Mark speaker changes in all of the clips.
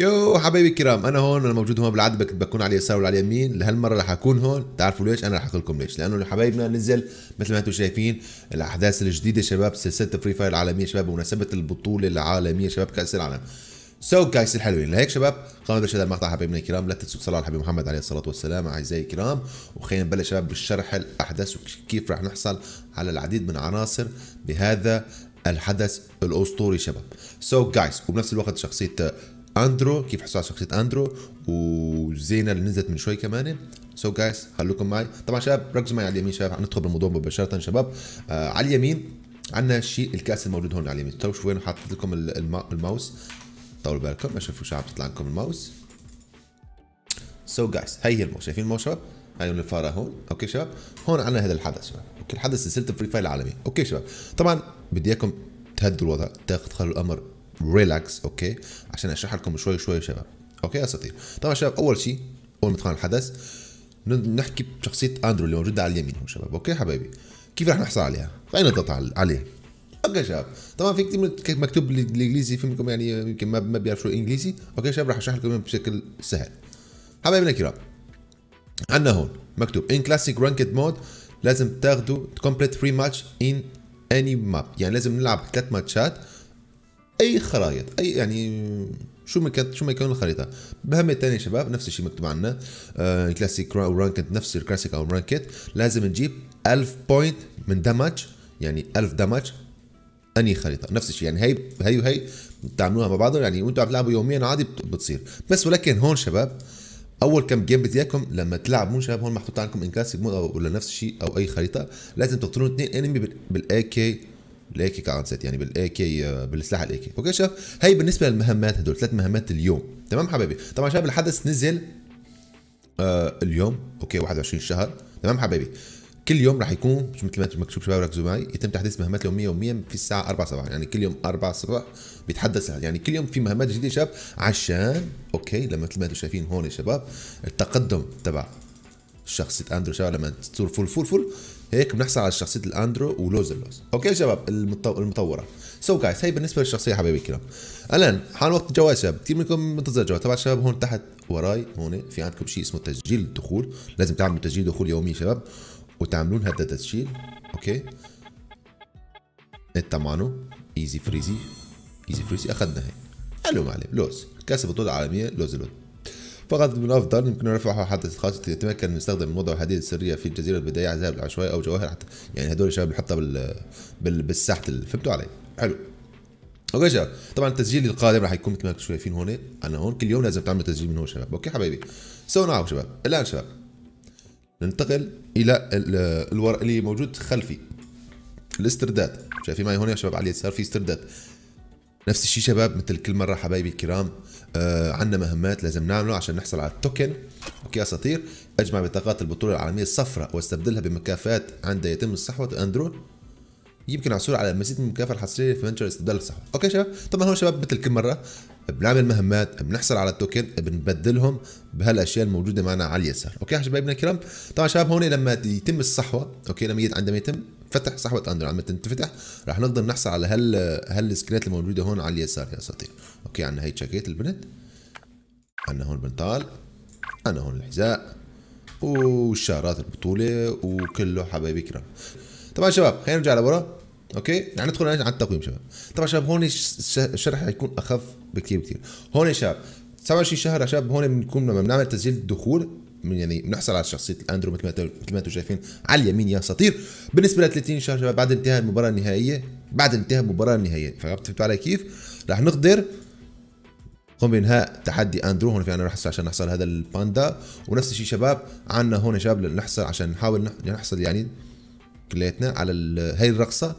Speaker 1: يو حبايبي الكرام انا هون انا موجود هون بالعاده بكون على اليسار وعلى اليمين لهالمره رح اكون هون تعرفوا ليش انا رح اقول لكم ليش لانه حبايبنا نزل مثل ما انتم شايفين الاحداث الجديده شباب سلسله فري فاير العالميه شباب بمناسبه البطوله العالميه شباب كاس العالم سو so جايز الحلوين لهيك شباب نبلش هذا المقطع حبايبنا الكرام لا تنسوا الصلاه على الحبيب محمد عليه الصلاه والسلام اعزائي الكرام وخلينا نبلش شباب بالشرح الاحداث وكيف رح نحصل على العديد من عناصر بهذا الحدث الاسطوري شباب سو so جايز وبنفس الوقت شخصيه اندرو كيف حصل على شخصيه اندرو وزينه اللي نزلت من شوي كمان سو so جايز خلوكم معي طبعا شباب ركزوا معي على اليمين شباب ندخل بالموضوع مباشره شباب آه على اليمين عندنا الشيء الكاس الموجود هون على اليمين تو طيب شوفوا وين حاطط لكم الماوس طولوا بالكم اشوفوا شو عم تطلع لكم الماوس سو so جايز هي هي الماوس شايفين الماوس شباب هاي الفاره هون اوكي شباب هون عندنا هذا الحدث شباب اوكي الحدث سلسله فري فاير العالميه اوكي شباب طبعا بدي اياكم تهدوا الوضع تاخذ خلوا الامر ريلاكس اوكي عشان اشرح لكم شوي شوي يا شباب اوكي يا اساطير طبعا شباب اول شيء اول ما تقال الحدث نحكي بشخصيه اندرو اللي موجوده على اليمين هون شباب اوكي حبايبي كيف رح نحصل عليها خلينا نضغط عليه اوكي شباب طبعا في كثير مكتوب بالانجليزي منكم يعني يمكن ما بيعرف بيعرفوا الانجليزي اوكي شباب رح اشرح لكم بشكل سهل حبايبنا الكرام عندنا هون مكتوب ان كلاسيك رانكد مود لازم تاخذوا كومبليت 3 ماتش ان اني ماب يعني لازم نلعب ثلاث ماتشات اي خرائط اي يعني شو ما كانت شو ما يكون الخريطه بهم الثاني شباب نفس الشيء مكتوب عندنا آه كلاسيك او رانكت نفس الكلاسيك او رانكت لازم نجيب 1000 بوينت من دمج يعني 1000 دمج اني خريطه نفس الشيء يعني هي هي وهي بتعملوها مع بعض يعني وانتم عم تلعبوا يوميا عادي بتصير بس ولكن هون شباب اول كم جيم بدي اياكم لما تلعبون شباب هون محطوط عندكم ان كلاسيك مود ولا نفس الشيء او اي خريطه لازم تقتلون اثنين انمي بالاي كي كي 47 يعني بالاي كي بالسلاح كي اوكي شباب هي بالنسبه للمهمات هدول ثلاث مهمات اليوم تمام حبايبي طبعا شباب الحدث نزل آه اليوم اوكي 21 شهر تمام حبايبي كل يوم راح يكون مثل ما مكتوب شباب ركزوا معي يتم تحديث مهمات يوميه يوميا في الساعه 4 صباحا يعني كل يوم 4 الصبح بيتحدث يعني كل يوم في مهمات جديده شباب عشان اوكي لما مثل ما انتم شايفين هون يا شباب التقدم تبع شخصية اندرو شباب لما تصير فول فول فول هيك بنحصل على شخصيه الاندرو اللوز اوكي شباب المطوره سو so جايز هي بالنسبه للشخصيه حبايبي الكرام الان حان وقت الجوائز شباب كثير منكم منتظر الجواز تبع الشباب هون تحت وراي هون في عندكم شيء اسمه تسجيل الدخول لازم تعملوا تسجيل دخول يومي شباب وتعملون هذا التسجيل اوكي انت معنا ايزي فريزي ايزي فريزي اخذنا هي الو معلم لوز كاس بطولة عالمية لوز لوز فقط من الافضل يمكن رفع حتى خاص يتمكن من استخدام موضع الحديد السريه في الجزيره البدائيه عذاب العشوائي او جواهر حتى يعني هذول الشباب بيحطها بال... بال... بالساحه فهمتوا علي حلو اوكي شباب طبعا التسجيل القادم راح يكون كما شايفين هون انا هون كل يوم لازم تعمل تسجيل من هون شباب اوكي حبايبي سو معهم شباب الان شباب ننتقل الى الورق اللي موجود خلفي الاسترداد شايفين معي هون يا شباب على اليسار في استرداد نفس الشيء شباب مثل كل مره حبايبي الكرام آه عندنا مهمات لازم نعمله عشان نحصل على التوكن اوكي يا اساطير اجمع بطاقات البطوله العالميه الصفراء واستبدلها بمكافآت عند يتم صحوه اندرو يمكن الحصول على مزيد من المكافاه الحصريه في فنتشر استبدال الصحوه اوكي شباب طبعا هو شباب مثل كل مره بنعمل مهمات بنحصل على التوكن بنبدلهم بهالاشياء الموجوده معنا على اليسار اوكي يا حبايبنا الكرام طبعا شباب هون لما يتم الصحوه اوكي لما عندما يتم فتح صحوه اندر عم تنفتح رح نقدر نحصل على هال هالسكريت الموجوده هون على اليسار يا اساطير اوكي عندنا هي تشيكيت البنت عندنا هون البنطال عندنا هون الحذاء وشارات البطوله وكله حبايبي كرام طبعا شباب خلينا نرجع لورا اوكي يعني ندخل على التقويم شباب طبعا شباب هون الشرح حيكون اخف بكثير بكثير هون يا شباب 27 شهر يا شباب هون بنكون لما بنعمل تسجيل الدخول يعني بنحصل على شخصيه الاندرو مثل ما مثل ما انتم شايفين على اليمين يا اساطير بالنسبه ل 30 شهر شباب بعد انتهاء المباراه النهائيه بعد انتهاء المباراه النهائيه فهمتوا علي كيف؟ راح نقدر قم بانهاء تحدي اندرو هون في عنا نحصل عشان نحصل هذا الباندا ونفس الشيء شباب عندنا هون شباب نحصل عشان نحاول نحصل يعني كلياتنا على هاي الرقصه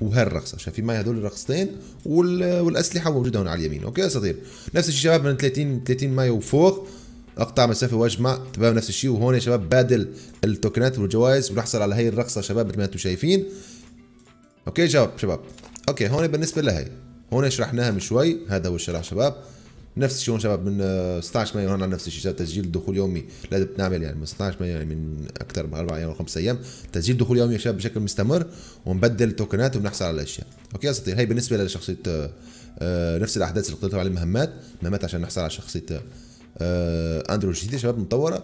Speaker 1: وهي الرقصه عشان في معي هذول الرقصتين والاسلحه موجوده هون على اليمين اوكي يا اساطير نفس الشيء شباب من 30 30 مايو وفوق اقطع مسافه واجمع تمام نفس الشيء وهون يا شباب بادل التوكنات والجوائز ونحصل على هي الرقصه شباب مثل ما انتم شايفين اوكي شباب شباب اوكي هون بالنسبه لهي هون شرحناها من شوي هذا هو الشرح شباب نفس الشيء هون شباب من 16 مايو هون على نفس الشيء تسجيل دخول يومي لازم نعمل يعني من 16 مايو يعني من اكثر من اربع ايام او خمس ايام تسجيل دخول يومي يا شباب بشكل مستمر ونبدل التوكنات وبنحصل على الاشياء اوكي يا اساطير هي بالنسبه لشخصيه آه، آه، نفس الاحداث اللي قلت لكم عليها مهمات مهمات عشان نحصل على شخصيه آه، آه، اندرويد جديده شباب مطوره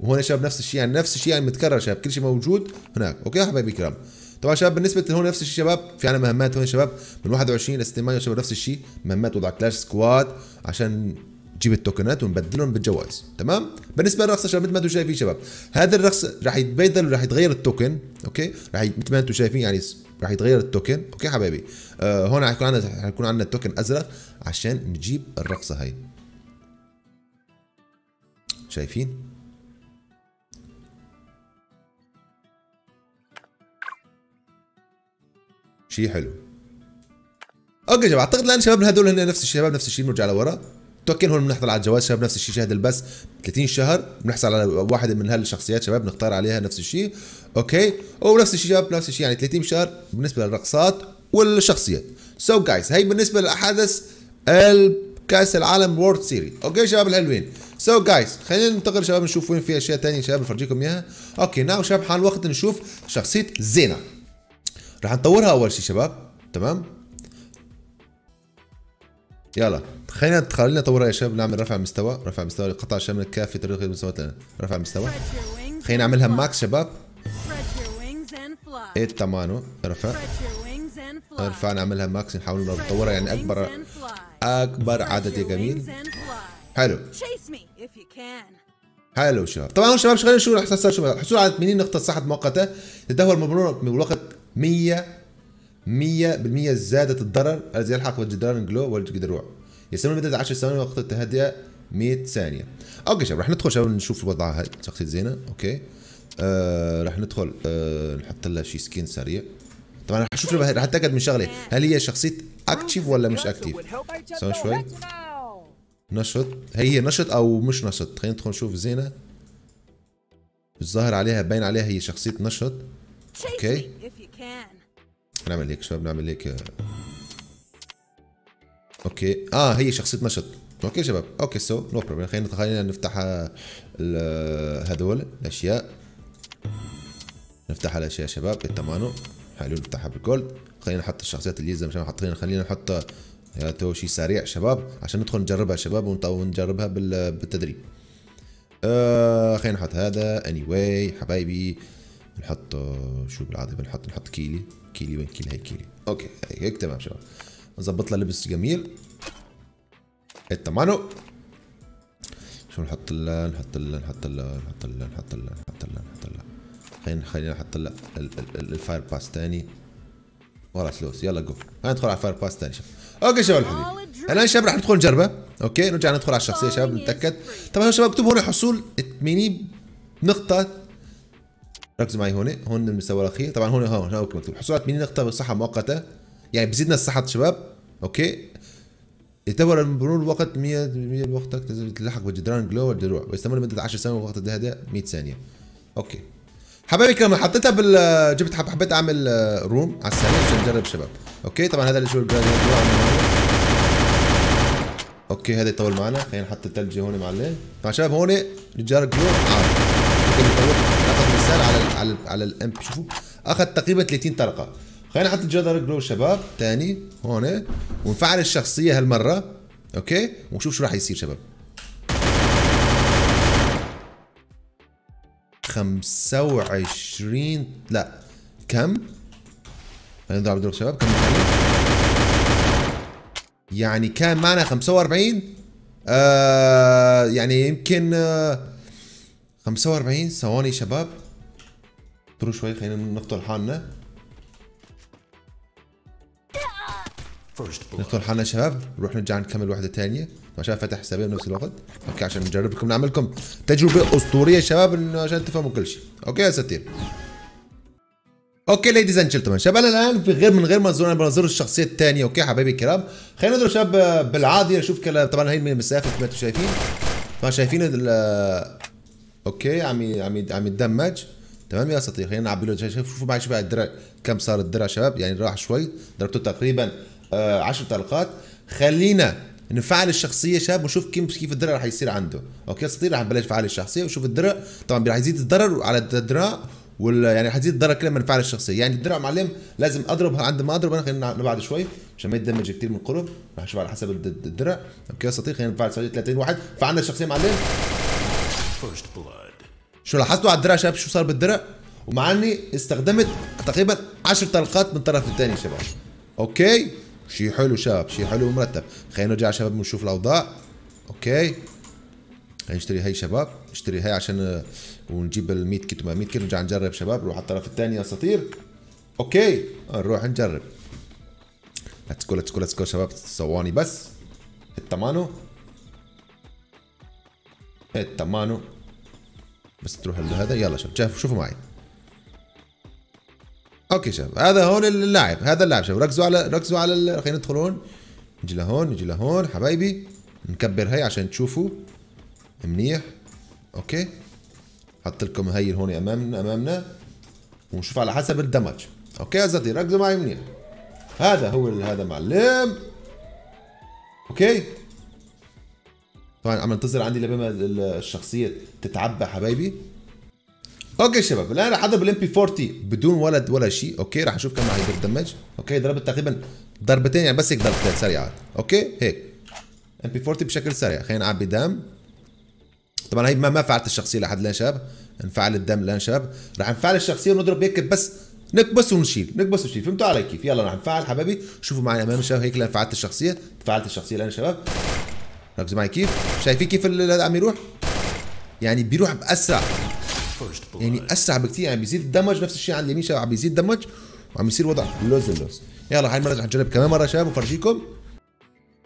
Speaker 1: وهنا شباب نفس الشيء يعني نفس الشيء يعني متكرر شباب كل شيء موجود هناك اوكي يا حبايبي الكرام طبعا شباب بالنسبه لهون نفس الشيء شباب في عنا مهمات هون شباب من 21 ل 68 شباب نفس الشيء مهمات وضع كلاش سكواد عشان تجيب التوكنات ونبدلهم بالجوائز تمام بالنسبه للرخصه شباب مثل ما انتم شايفين شباب هذا الرقص راح يتبدل وراح يتغير التوكن اوكي راح مثل ما انتم شايفين يعني راح يتغير التوكن اوكي حبايبي آه هون يكون عندنا يكون عندنا التوكن ازرق عشان نجيب الرقصه هاي شايفين شيء حلو اوكي يا جماعه اعتقد الان شباب هذول هن نفس الشباب نفس الشيء بنرجع لورا توكن هون بنحصل على الجواز شباب نفس الشيء شاهد البث 30 شهر بنحصل على واحده من هالشخصيات شباب بنختار عليها نفس الشيء اوكي ونفس الشيء شباب نفس الشيء يعني 30 شهر بالنسبه للرقصات والشخصيات سو so جايز هي بالنسبه للاحداث كاس العالم وورد سيري اوكي شباب الحلوين سو so جايز خلينا ننتقل شباب نشوف وين في اشياء ثانيه شباب نفرجيكم اياها اوكي ناو شباب حان الوقت نشوف شخصيه زينه راح نطورها اول شيء شباب تمام يلا خلينا خلينا نطورها يا شباب نعمل رفع مستوى رفع مستوى قطع شمل كافي طريقه المستوى لنا رفع مستوى خلينا نعملها ماكس شباب ايه تمانو رفع ارفع نعملها ماكس نحاول نطورها يعني اكبر اكبر عدد يا جميل حلو حلو شباب طبعا شباب خلينا نشوف رح حصل شو الحصول على 80 نقطة صحة مؤقتة تدهور بالوقت 100 100% زادت الضرر الذي يلحق بالجدران جلو والجدروع يستمر لمدة 10 ثواني وقت التهدئة 100 ثانية اوكي شباب رح ندخل شباب نشوف الوضع هاي تخطيط زينة اوكي آه رح ندخل آه نحط لها شي سكين سريع طبعا رح اشوف رح اتاكد من شغله هل هي شخصية اكتيف ولا مش اكتيف سوي شوي نشط هي نشط او مش نشط خلينا ندخل نشوف زينه الظاهر عليها باين عليها هي شخصيه نشط اوكي نعمل هيك شباب نعمل هيك اوكي اه هي شخصيه نشط اوكي شباب اوكي سو نو بروبلم خلينا خلينا نفتح هذول الاشياء نفتح الاشياء شباب التمانو حلو نفتحها بالجولد خلينا نحط الشخصيات اللي زي ما حاطين خلينا نحط يا تو شيء سريع شباب عشان ندخل نجربها شباب ونجربها بالتدريب آه خلينا نحط هذا اني anyway حبايبي نحط آه، شو بالعاده بنحط نحط كيلي كيلي وين كيلي هي كيلي اوكي هيك تمام شباب نظبط لها لبس جميل اتمانو شو نحط لها نحط لها نحط لها نحط لها نحط لها نحط لها نحط لها خلينا خلينا نحط لها الفاير باس تاني ورا فلوس يلا جو ندخل على فاير باس ثاني شباب اوكي شباب الحبيب الان شباب راح ندخل نجربه اوكي نرجع ندخل على الشخصيه شباب نتاكد طبعا شباب اكتب هون حصول 80 نقطه ركزوا معي هون هون المستوى الاخير طبعا هون هون هون مكتوب حصول 80 نقطه بصحه مؤقته يعني بزيدنا الصحه شباب اوكي يعتبر المرور وقت 100 وقتك تلحق بجدران جلو والدروع ويستمر لمده 10 ثواني وقت الهداء 100 ثانيه اوكي حبايبي الكرام حطيتها بال جبت حب حبيت اعمل آه، روم على السريع عشان نجرب شباب اوكي طبعا هذا اللي شو اوكي هذا يطول معنا خلينا نحط الثلج هون مع الليل طبعا شباب هون الجار جلو عارف اخذ مثال على على على الامب شوفوا اخذ تقريبا 30 طلقه خلينا نحط الجدار جلو شباب ثاني هون ونفعل الشخصيه هالمره اوكي ونشوف شو راح يصير شباب 25 لا كم؟ خلينا نضرب دور شباب كم يعني كان معنا 45 آه يعني يمكن آه 45 ثواني شباب اضطروا شوي خلينا نفطر حالنا ندخل حالنا شباب نروح نرجع نكمل واحده ثانيه ما شاء فتح حسابين بنفس الوقت اوكي عشان نجرب لكم نعمل لكم تجربه اسطوريه شباب عشان تفهموا كل شيء اوكي يا ساتير اوكي ليديز اند جنتلمان شباب الان في غير من غير ما انا بنزور الشخصيه الثانيه اوكي حبايبي الكرام خلينا نضرب شباب آه، بالعادي نشوف كلام طبعا هي من المسافه ما انتم شايفين ما شايفين اوكي عم عم عم يتدمج تمام يا اساطير خلينا نعبي له شوفوا معي شوف الدرع كم صار الدرع شباب يعني راح شوي ضربته تقريبا 10 آه، طلقات خلينا نفعل الشخصيه شاب ونشوف كيف كيف الدرع راح يصير عنده اوكي اساطير راح نبلش فعل الشخصيه ونشوف الدرع طبعا رح يزيد الضرر على الدرع وال يعني يزيد الضرر كله من فعل الشخصيه يعني الدرع معلم لازم اضرب عند ما اضرب انا خلينا نبعد شوي عشان ما يتدمج كثير من قرب راح اشوف على حسب الدرع اوكي اساطير خلينا نفعل شخصيه 30 واحد فعلنا الشخصيه معلم شو لاحظتوا على الدرع شباب شو صار بالدرع ومع اني استخدمت تقريبا 10 طلقات من الطرف الثاني شباب اوكي شيء حلو شباب شيء حلو ومرتب خلينا نرجع شباب ونشوف الاوضاع اوكي نشتري هي شباب نشتري هي عشان آه، ونجيب ال 100 كيلو 100 كيلو نرجع نجرب شباب نروح على الطرف الثاني يا اساطير اوكي نروح نجرب ليتس جو ليتس جو ليتس جو شباب ثواني بس التمانو التمانو بس تروح لهذا يلا شباب شوفوا معي اوكي شباب هذا هون اللاعب هذا اللاعب شباب ركزوا على ركزوا على ال... خلينا ندخل هون نجي لهون نجي لهون حبايبي نكبر هي عشان تشوفوا منيح اوكي حط لكم هي هون امامنا امامنا ونشوف على حسب الدمج اوكي يا زتي ركزوا معي منيح هذا هو هذا معلم اوكي طبعا عم ننتظر عندي لبما الشخصيه تتعبى حبايبي اوكي شباب الان راح اضرب الام بي 40 بدون ولد ولا شيء اوكي راح نشوف كم راح يضرب دمج اوكي ضربت تقريبا ضربتين يعني بس هيك ضربتين سريعات اوكي هيك ام بي 40 بشكل سريع خلينا نعبي دم طبعا هي ما فعلت الشخصيه لحد الان شباب انفعل الدم الان شباب راح نفعل الشخصيه ونضرب هيك بس نكبس ونشيل نكبس ونشيل فهمتوا علي كيف يلا راح نفعل حبايبي شوفوا معي امام الشباب هيك لان فعلت الشخصيه فعلت الشخصيه الان شباب ركزوا معي كيف شايفين كيف هذا عم يروح يعني بيروح باسرع يعني اسرع بكثير يعني بيزيد الدمج نفس الشيء على اليمين شباب بيزيد دمج وعم يصير وضع لوز لوز يلا هاي المره رح نجرب كمان مره شباب وفرجيكم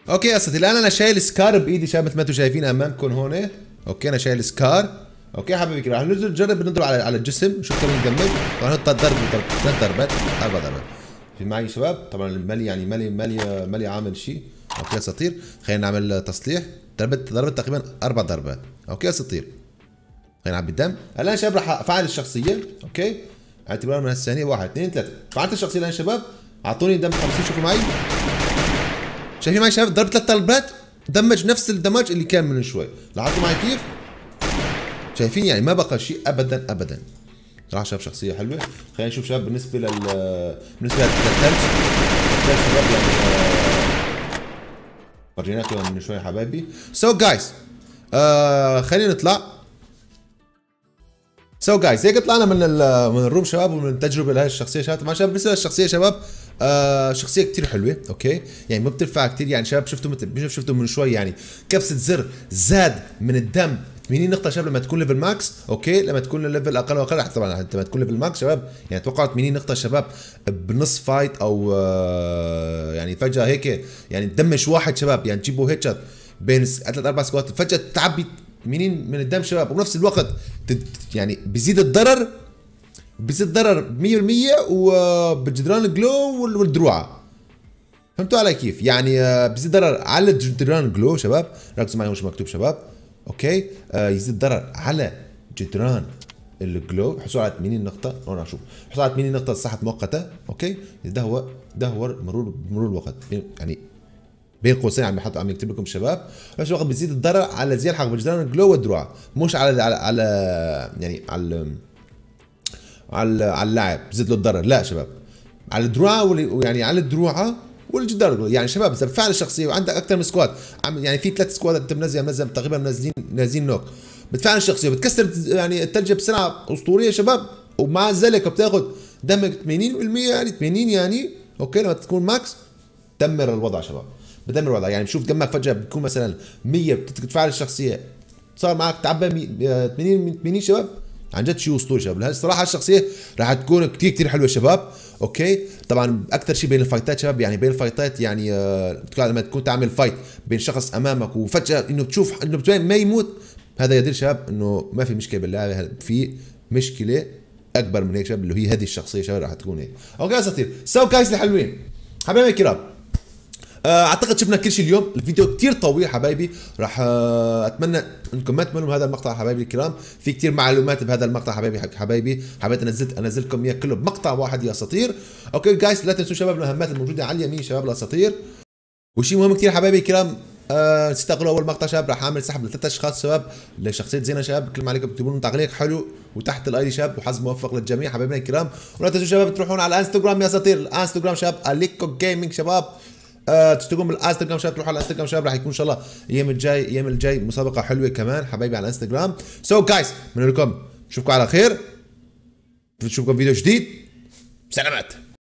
Speaker 1: اوكي يا اساتذه الان انا شايل سكار بايدي شباب مثل ما انتم شايفين امامكم هون اوكي انا شايل سكار اوكي حبيبي رح ننزل نجرب نضرب على على الجسم نشوف كم نكمل طبعا هو ثلاث ضرب ثلاث ضربات اربع ضربات في معي شباب طبعا مالي يعني مالي مالي مالي عامل شيء اوكي يا اساطير خلينا نعمل تصليح ضربت ضربت تقريبا اربع ضربات اوكي يا اساطير نعبي بالدم هلا يا شباب راح افعل الشخصيه اوكي اعتبار من الثانيه واحد اثنين ثلاثه فعلت الشخصيه الان شباب اعطوني دم 50 شوفوا معي شايفين معي شباب ضربت ثلاث طلبات دمج نفس الدمج اللي كان من شوي لاحظتوا معي كيف شايفين يعني ما بقى شيء ابدا ابدا راح شباب شخصيه حلوه خلينا نشوف شباب بالنسبه لل بالنسبه للثلج الثلج شباب يعني ورجيناكم آه، من شويه حبايبي سو so جايز آه خلينا نطلع سو جايز هيك طلعنا من من الروم شباب ومن التجربه لهي الشخصيه شباب مع شباب بالنسبه للشخصيه شباب آه شخصيه كثير حلوه اوكي يعني ما بتنفع كثير يعني شباب شفتوا مثل شفتوا من شوي يعني كبسه زر زاد من الدم 80 نقطه شباب لما تكون ليفل ماكس اوكي لما تكون ليفل اقل واقل طبعا لما تكون ليفل ماكس شباب يعني توقعت 80 نقطه شباب بنص فايت او آه يعني فجاه هيك يعني تدمش واحد شباب يعني تجيبوا هيتشات بين ثلاث اربع سكوات فجاه تعبي منين من الدم شباب وبنفس الوقت يعني بيزيد الضرر بيزيد الضرر 100% وبجدران الجلو والدروعه فهمتوا علي كيف يعني آه، بيزيد ضرر على جدران الجلو شباب ركزوا معي وش مكتوب شباب اوكي آه، يزيد ضرر على جدران الجلو حصول على 80 نقطة وانا اشوف حصول على 80 نقطة صحة مؤقتة اوكي ده هو ده هو مرور مرور الوقت يعني بين قوسين عم يحط عم يكتب لكم شباب نفس الوقت بيزيد الضرر على الذي حق الجدران جلو ودروع مش على على, على يعني على على على اللاعب بزيد له الضرر لا شباب على الدروعه يعني على الدروعه والجدار يعني شباب اذا بتفعل الشخصيه وعندك اكثر من سكواد عم يعني في ثلاث سكواد انت منزلها منزل تقريبا منزلين نازلين نوك بتفعل الشخصيه بتكسر يعني الثلج بسرعه اسطوريه شباب ومع ذلك بتاخذ دمك 80% يعني 80 يعني اوكي لما تكون ماكس دمر الوضع شباب بدمر الوضع يعني بشوف دمك فجاه بتكون مثلا 100 بتدفع الشخصيه صار معك تعبى 80 80 آه، شباب عن جد شيء اسطوري شباب لهي الصراحه الشخصيه راح تكون كثير كثير حلوه شباب اوكي طبعا اكثر شيء بين الفايتات شباب يعني بين الفايتات يعني آه لما تكون تعمل فايت بين شخص امامك وفجاه انه بتشوف انه ما يموت هذا يدل شباب انه ما في مشكله باللعبه في مشكله اكبر من هيك شباب اللي هي هذه الشخصيه شباب راح تكون هيك اوكي اساطير سو كايس الحلوين حبايبي الكرام آه، اعتقد شفنا كل شيء اليوم الفيديو كثير طويل حبايبي راح آه، اتمنى انكم ما تملوا هذا المقطع حبايبي الكرام في كثير معلومات بهذا المقطع حبايبي حبايبي حبيت انزل انزل لكم اياه كله بمقطع واحد يا اساطير اوكي جايز لا تنسوا شباب المهمات الموجوده على اليمين شباب الاساطير وشيء مهم كثير حبايبي الكرام أه نسيت اول مقطع شباب راح اعمل سحب لثلاث اشخاص شباب لشخصيه زينه شباب كل ما عليكم تكتبوا تعليق حلو وتحت الايدي شباب وحظ موفق للجميع حبايبنا الكرام ولا تنسوا شباب تروحون على الانستغرام يا اساطير الانستغرام شباب اليكو جيمنج شباب أه تشترون من الانستغرام شباب تروحوا على الانستغرام شباب راح يكون ان شاء الله الايام الجاي الايام الجاي مسابقه حلوه كمان حبايبي على الانستغرام سو جايز بنقول لكم نشوفكم على خير نشوفكم فيديو جديد سلامات